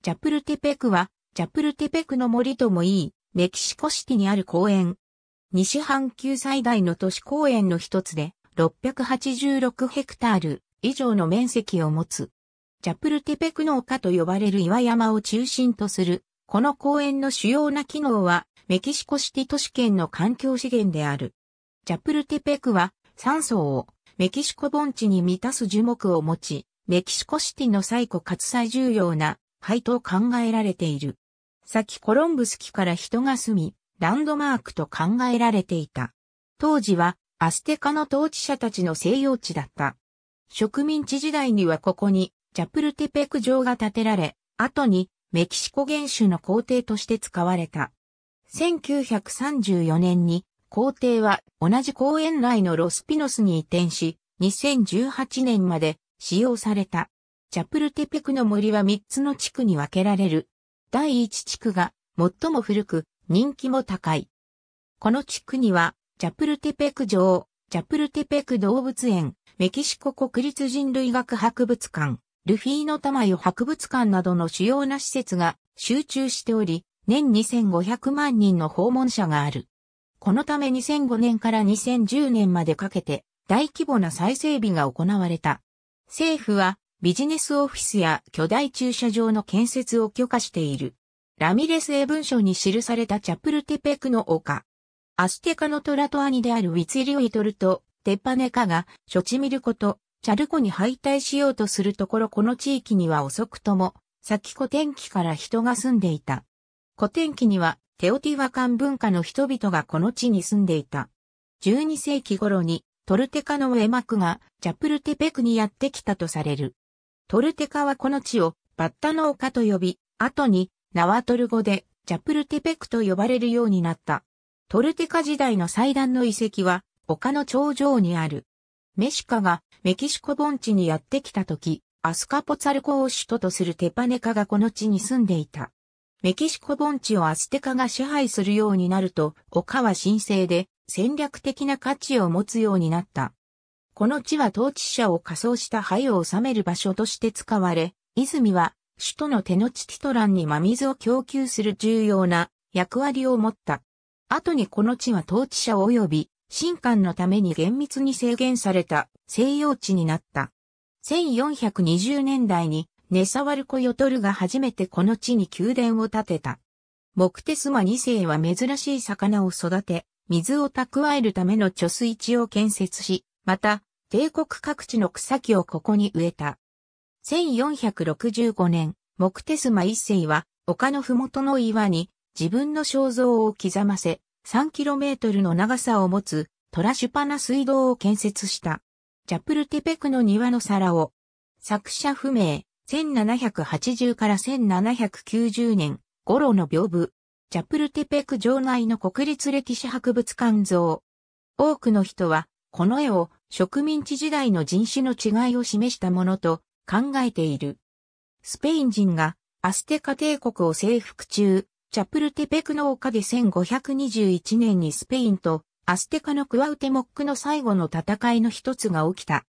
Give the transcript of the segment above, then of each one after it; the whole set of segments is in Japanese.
ジャプルテペクは、ジャプルテペクの森ともいい、メキシコシティにある公園。西半球最大の都市公園の一つで、686ヘクタール以上の面積を持つ。ジャプルテペクの丘と呼ばれる岩山を中心とする、この公園の主要な機能は、メキシコシティ都市圏の環境資源である。ジャプルテペクは、酸素をメキシコ盆地に満たす樹木を持ち、メキシコシティの最古かつ最重要な灰と考えられている。先コロンブス期から人が住み、ランドマークと考えられていた。当時はアステカの統治者たちの西洋地だった。植民地時代にはここにチャプルテペク城が建てられ、後にメキシコ原種の皇帝として使われた。1934年に皇帝は同じ公園内のロスピノスに移転し、2018年まで使用された。チャプルテペクの森は3つの地区に分けられる。第1地区が最も古く、人気も高い。この地区には、チャプルテペク城、チャプルテペク動物園、メキシコ国立人類学博物館、ルフィーの玉よ博物館などの主要な施設が集中しており、年2500万人の訪問者がある。このため2005年から2010年までかけて大規模な再整備が行われた。政府はビジネスオフィスや巨大駐車場の建設を許可している。ラミレス英文書に記されたチャプルテペクの丘。アステカのトラトアニであるウィツリオイトルとテッパネカがショチミルコとチャルコに敗退しようとするところこの地域には遅くとも先古典期から人が住んでいた。古典期にはテオティワカン文化の人々がこの地に住んでいた。12世紀頃にトルテカのウェマクがチャプルテペクにやってきたとされる。トルテカはこの地をバッタの丘と呼び、後にナワトル語でジャプルテペクと呼ばれるようになった。トルテカ時代の祭壇の遺跡は丘の頂上にある。メシカがメキシコ盆地にやってきた時、アスカポツァルコを首都とするテパネカがこの地に住んでいた。メキシコ盆地をアステカが支配するようになると、丘は神聖で戦略的な価値を持つようになった。この地は統治者を仮装した灰を治める場所として使われ、泉は首都の手のチティトランに真水を供給する重要な役割を持った。後にこの地は統治者及び神官のために厳密に制限された西洋地になった。1420年代にネサワルコ・ヨトルが初めてこの地に宮殿を建てた。モクテスマ2世は珍しい魚を育て、水を蓄えるための貯水池を建設し、また、帝国各地の草木をここに植えた。1465年、木手マ一世は、丘のふもとの岩に、自分の肖像を刻ませ、3km の長さを持つ、トラシュパナ水道を建設した。ジャプルテペクの庭の皿を。作者不明、1780から1790年、頃の屏風。ジャプルテペク城内の国立歴史博物館像。多くの人は、この絵を植民地時代の人種の違いを示したものと考えている。スペイン人がアステカ帝国を征服中、チャプルテペクの丘で1521年にスペインとアステカのクワウテモックの最後の戦いの一つが起きた。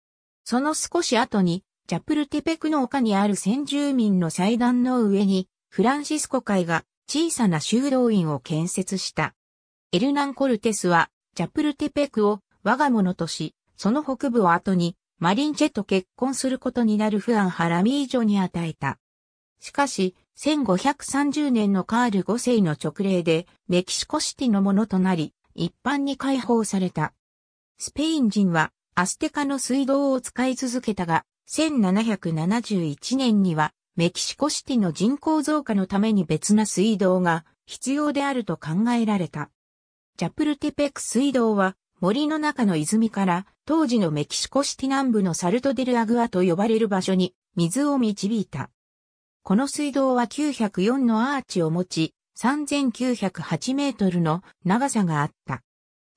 その少し後に、チャプルテペクの丘にある先住民の祭壇の上に、フランシスコ会が小さな修道院を建設した。エルナン・コルテスは、チャプルテペクを我が物とし、その北部を後に、マリンチェと結婚することになるフアン・ハラミージョに与えた。しかし、1530年のカール5世の直令で、メキシコシティのものとなり、一般に解放された。スペイン人は、アステカの水道を使い続けたが、1771年には、メキシコシティの人口増加のために別な水道が必要であると考えられた。チャプルテペク水道は森の中の泉から当時のメキシコシティ南部のサルトデルアグアと呼ばれる場所に水を導いた。この水道は904のアーチを持ち、3908メートルの長さがあった。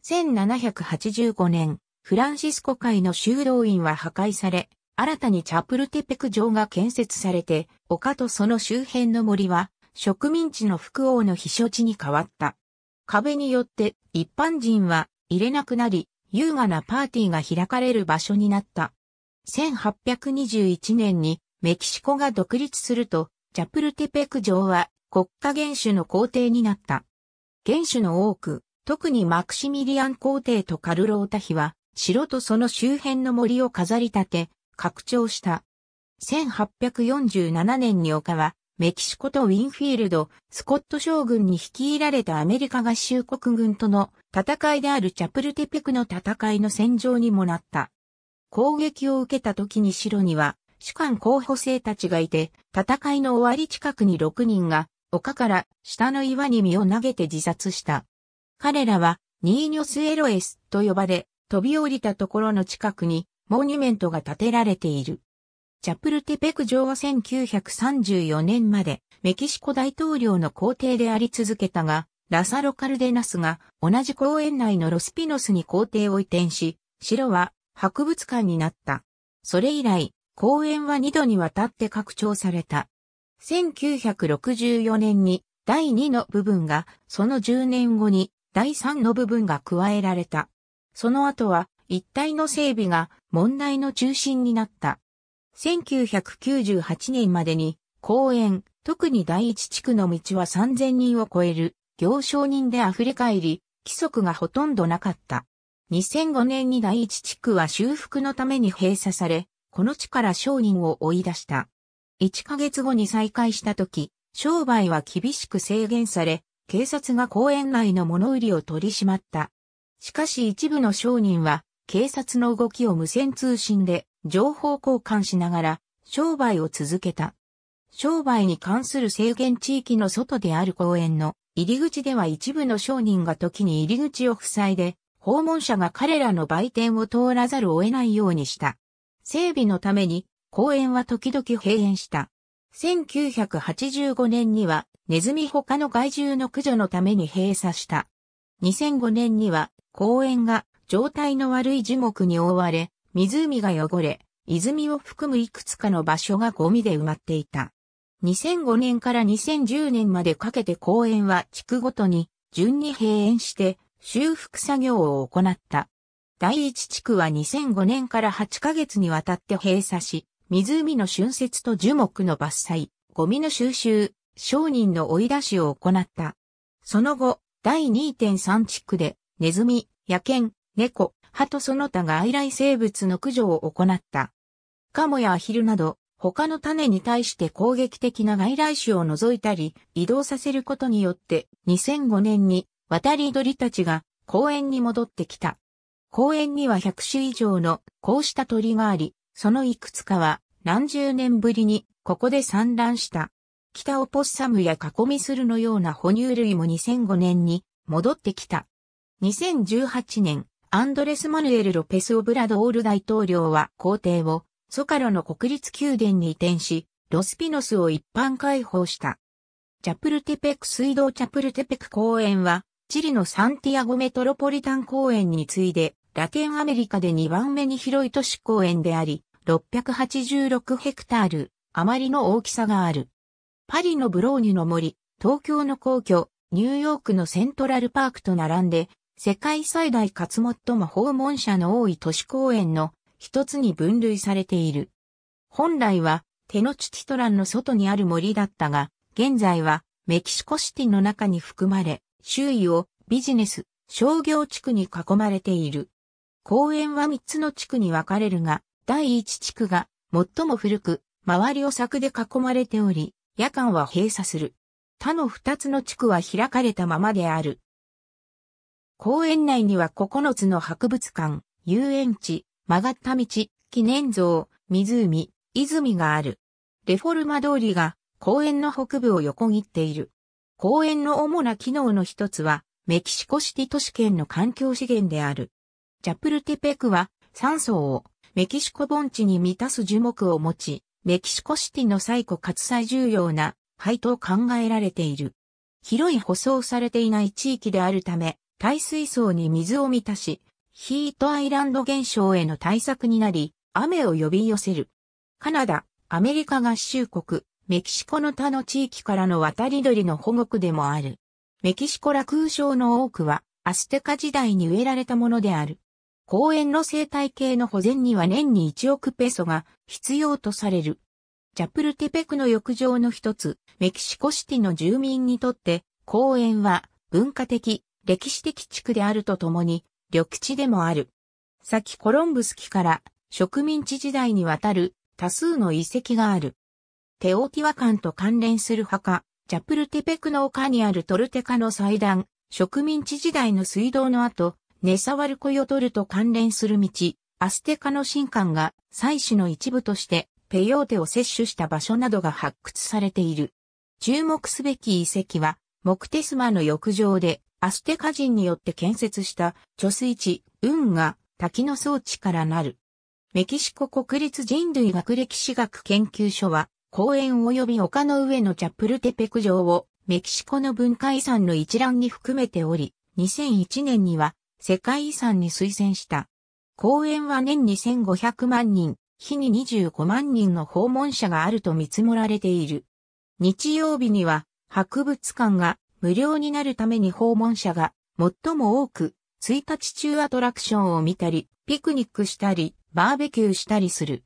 1785年、フランシスコ会の修道院は破壊され、新たにチャプルテペク城が建設されて、丘とその周辺の森は植民地の福王の避暑地に変わった。壁によって一般人は入れなくなり、優雅なパーティーが開かれる場所になった。1821年にメキシコが独立すると、チャプルテペク城は国家元首の皇帝になった。元首の多く、特にマクシミリアン皇帝とカルロータ妃は、城とその周辺の森を飾り立て、拡張した。1847年に丘はメキシコとウィンフィールド、スコット将軍に率いられたアメリカ合衆国軍との戦いであるチャプルテペクの戦いの戦場にもなった。攻撃を受けた時に城には主官候補生たちがいて、戦いの終わり近くに6人が丘から下の岩に身を投げて自殺した。彼らはニーニョスエロエスと呼ばれ、飛び降りたところの近くにモニュメントが建てられている。チャプルテペク城は1934年までメキシコ大統領の皇帝であり続けたが、ラサロ・カルデナスが同じ公園内のロスピノスに皇帝を移転し、城は博物館になった。それ以来、公園は2度にわたって拡張された。1964年に第2の部分が、その10年後に第3の部分が加えられた。その後は一体の整備が問題の中心になった。1998年までに、公園、特に第一地区の道は3000人を超える、行商人で溢れ返り、規則がほとんどなかった。2005年に第一地区は修復のために閉鎖され、この地から商人を追い出した。1ヶ月後に再開した時、商売は厳しく制限され、警察が公園内の物売りを取り締まった。しかし一部の商人は、警察の動きを無線通信で情報交換しながら商売を続けた。商売に関する制限地域の外である公園の入り口では一部の商人が時に入り口を塞いで、訪問者が彼らの売店を通らざるを得ないようにした。整備のために公園は時々閉園した。1985年にはネズミ他の害獣の駆除のために閉鎖した。2005年には公園が状態の悪い樹木に覆われ、湖が汚れ、泉を含むいくつかの場所がゴミで埋まっていた。2005年から2010年までかけて公園は地区ごとに順に閉園して修復作業を行った。第一地区は2005年から8ヶ月にわたって閉鎖し、湖の浚渫と樹木の伐採、ゴミの収集、商人の追い出しを行った。その後、第2.3地区で、ネズミ、野犬、猫、ハとその他外来生物の駆除を行った。カモやアヒルなど、他の種に対して攻撃的な外来種を除いたり、移動させることによって、2005年に渡り鳥たちが公園に戻ってきた。公園には100種以上のこうした鳥があり、そのいくつかは何十年ぶりにここで産卵した。北オポッサムやカコミスルのような哺乳類も2005年に戻ってきた。2018年、アンドレス・マヌエル・ロペス・オブラドオール大統領は皇帝をソカロの国立宮殿に移転し、ロスピノスを一般開放した。チャプルテペク水道チャプルテペク公園は、チリのサンティアゴメトロポリタン公園に次いで、ラテンアメリカで2番目に広い都市公園であり、686ヘクタール、あまりの大きさがある。パリのブローニュの森、東京の皇居、ニューヨークのセントラルパークと並んで、世界最大かつ最も訪問者の多い都市公園の一つに分類されている。本来はテノチティトランの外にある森だったが、現在はメキシコシティの中に含まれ、周囲をビジネス、商業地区に囲まれている。公園は3つの地区に分かれるが、第1地区が最も古く、周りを柵で囲まれており、夜間は閉鎖する。他の2つの地区は開かれたままである。公園内には9つの博物館、遊園地、曲がった道、記念像、湖、泉がある。レフォルマ通りが公園の北部を横切っている。公園の主な機能の一つは、メキシコシティ都市圏の環境資源である。チャプルテペクは山層をメキシコ盆地に満たす樹木を持ち、メキシコシティの最古かつ最重要な灰と考えられている。広い舗装されていない地域であるため、耐水槽に水を満たし、ヒートアイランド現象への対策になり、雨を呼び寄せる。カナダ、アメリカ合衆国、メキシコの他の地域からの渡り鳥の保護区でもある。メキシコラ空ーの多くは、アステカ時代に植えられたものである。公園の生態系の保全には年に1億ペソが必要とされる。チャプルテペクの浴場の一つ、メキシコシティの住民にとって、公園は文化的、歴史的地区であるとともに、緑地でもある。先コロンブス期から植民地時代にわたる多数の遺跡がある。テオティワカンと関連する墓、ジャプルテペクの丘にあるトルテカの祭壇、植民地時代の水道の後、ネサワルコヨトルと関連する道、アステカの神官が祭祀の一部としてペヨーテを摂取した場所などが発掘されている。注目すべき遺跡は、モクテスマの浴場でアステカ人によって建設した貯水池、運河、滝の装置からなる。メキシコ国立人類学歴史学研究所は、公園及び丘の上のチャプルテペク城をメキシコの文化遺産の一覧に含めており、2001年には世界遺産に推薦した。公園は年に1500万人、日に25万人の訪問者があると見積もられている。日曜日には博物館が無料になるために訪問者が最も多く、1日中アトラクションを見たり、ピクニックしたり、バーベキューしたりする。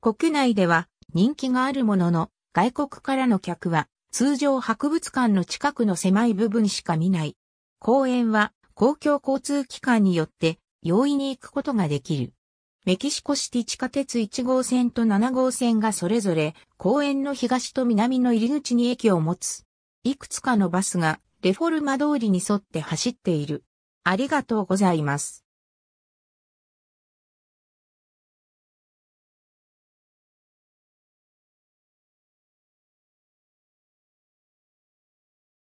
国内では人気があるものの、外国からの客は通常博物館の近くの狭い部分しか見ない。公園は公共交通機関によって容易に行くことができる。メキシコシティ地下鉄1号線と7号線がそれぞれ公園の東と南の入り口に駅を持つ。いくつかのバスがレフォルマ通りに沿って走っている。ありがとうございます。